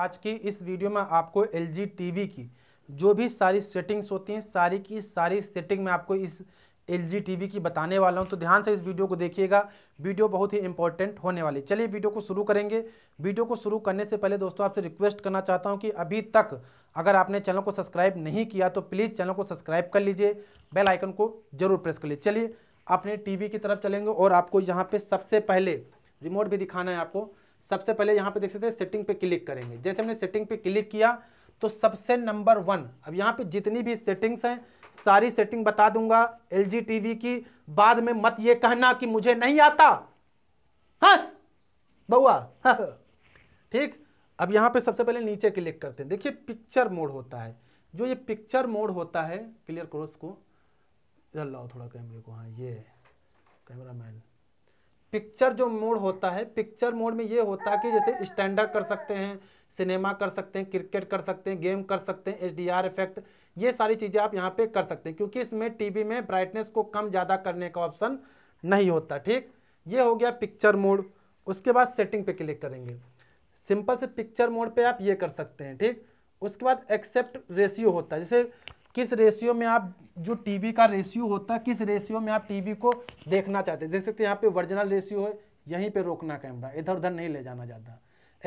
आज की इस वीडियो में आपको एल जी की जो भी सारी सेटिंग्स होती हैं सारी की सारी सेटिंग में आपको इस एल जी टी वी की बताने वाला हूं तो ध्यान से इस वीडियो को देखिएगा वीडियो बहुत ही इंपॉर्टेंट होने वाली चलिए वीडियो को शुरू करेंगे वीडियो को शुरू करने से पहले दोस्तों आपसे रिक्वेस्ट करना चाहता हूं कि अभी तक अगर आपने चैनल को सब्सक्राइब नहीं किया तो प्लीज़ चैनल को सब्सक्राइब कर लीजिए बेल आइकन को जरूर प्रेस कर लीजिए चलिए अपने टी की तरफ चलेंगे और आपको यहाँ पर सबसे पहले रिमोट भी दिखाना है आपको सबसे पहले यहाँ पे देख सकते हैं सेटिंग पे क्लिक करेंगे जैसे हमने सेटिंग पे क्लिक किया तो सबसे नंबर वन अब यहाँ पे जितनी भी सेटिंग्स हैं सारी सेटिंग बता दूंगा एल जी टीवी की बाद में मत ये कहना कि मुझे नहीं आता हाँ बउआ हाँ, हाँ। ठीक अब यहाँ पे सबसे पहले नीचे क्लिक करते हैं देखिए पिक्चर मोड होता है जो ये पिक्चर मोड होता है क्लियर क्रोस को इधर लाओ थोड़ा कैमरे को हाँ ये कैमरा मैन पिक्चर जो मोड होता है पिक्चर मोड में ये होता है कि जैसे स्टैंडर्ड कर सकते हैं सिनेमा कर सकते हैं क्रिकेट कर सकते हैं गेम कर सकते हैं एच इफेक्ट ये सारी चीज़ें आप यहाँ पे कर सकते हैं क्योंकि इसमें टीवी में ब्राइटनेस को कम ज़्यादा करने का ऑप्शन नहीं होता ठीक ये हो गया पिक्चर मोड उसके बाद सेटिंग पे क्लिक करेंगे सिंपल से पिक्चर मोड पे आप ये कर सकते हैं ठीक उसके बाद एक्सेप्ट रेशियो होता है जैसे किस रेशियो में आप जो टीवी का रेशियो होता है किस रेशियो में आप टीवी को देखना चाहते हैं देख सकते हैं यहाँ पे वर्जनल रेशियो है यहीं पे रोकना कैमरा इधर उधर नहीं ले जाना जाता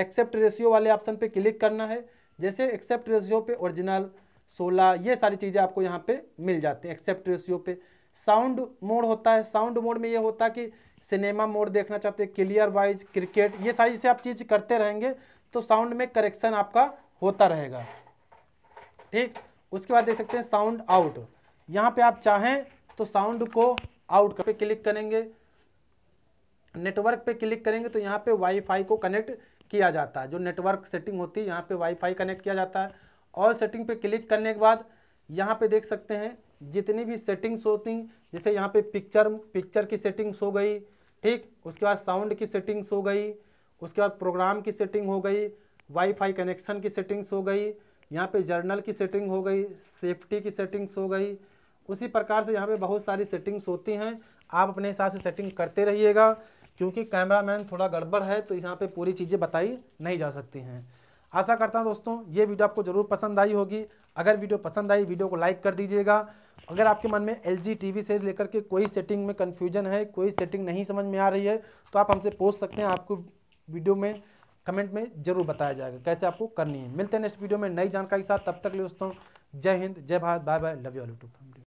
एक्सेप्ट रेशियो वाले ऑप्शन पे क्लिक करना है जैसे एक्सेप्ट रेशियो पे ओरिजिनल 16 ये सारी चीज़ें आपको यहाँ पे मिल जाती हैं एक्सेप्ट रेशियो पे साउंड मोड होता है साउंड मोड में ये होता है कि सिनेमा मोड देखना चाहते हैं क्लियर वाइज क्रिकेट ये सारी से आप चीज़ करते रहेंगे तो साउंड में करेक्शन आपका होता रहेगा ठीक उसके बाद देख सकते हैं साउंड आउट यहाँ पे आप चाहें तो साउंड को आउट पे क्लिक करेंगे नेटवर्क पे क्लिक करेंगे तो यहाँ पे वाईफाई को कनेक्ट किया जाता है जो नेटवर्क सेटिंग होती है यहाँ पे वाईफाई कनेक्ट किया जाता है और सेटिंग पे क्लिक करने के बाद यहाँ पे देख सकते हैं जितनी भी सेटिंग्स होती जैसे यहाँ पे पिक्चर पिक्चर की सेटिंग्स हो गई ठीक उसके बाद साउंड की सेटिंग्स हो गई उसके बाद प्रोग्राम की सेटिंग हो गई वाईफाई कनेक्शन की सेटिंग्स हो गई यहाँ पे जर्नल की सेटिंग हो गई सेफ्टी की सेटिंग्स हो गई उसी प्रकार से यहाँ पे बहुत सारी सेटिंग्स होती हैं आप अपने हिसाब से सेटिंग करते रहिएगा क्योंकि कैमरामैन थोड़ा गड़बड़ है तो यहाँ पे पूरी चीज़ें बताई नहीं जा सकती हैं आशा करता हूँ दोस्तों ये वीडियो आपको ज़रूर पसंद आई होगी अगर वीडियो पसंद आई वीडियो को लाइक कर दीजिएगा अगर आपके मन में एल जी से लेकर के कोई सेटिंग में कन्फ्यूजन है कोई सेटिंग नहीं समझ में आ रही है तो आप हमसे पूछ सकते हैं आपको वीडियो में कमेंट में जरूर बताया जाएगा कैसे आपको करनी है मिलते हैं नेक्स्ट वीडियो में नई जानकारी के साथ तब तक लिए दोस्तों जय हिंद जय Bharat bye bye love you all YouTube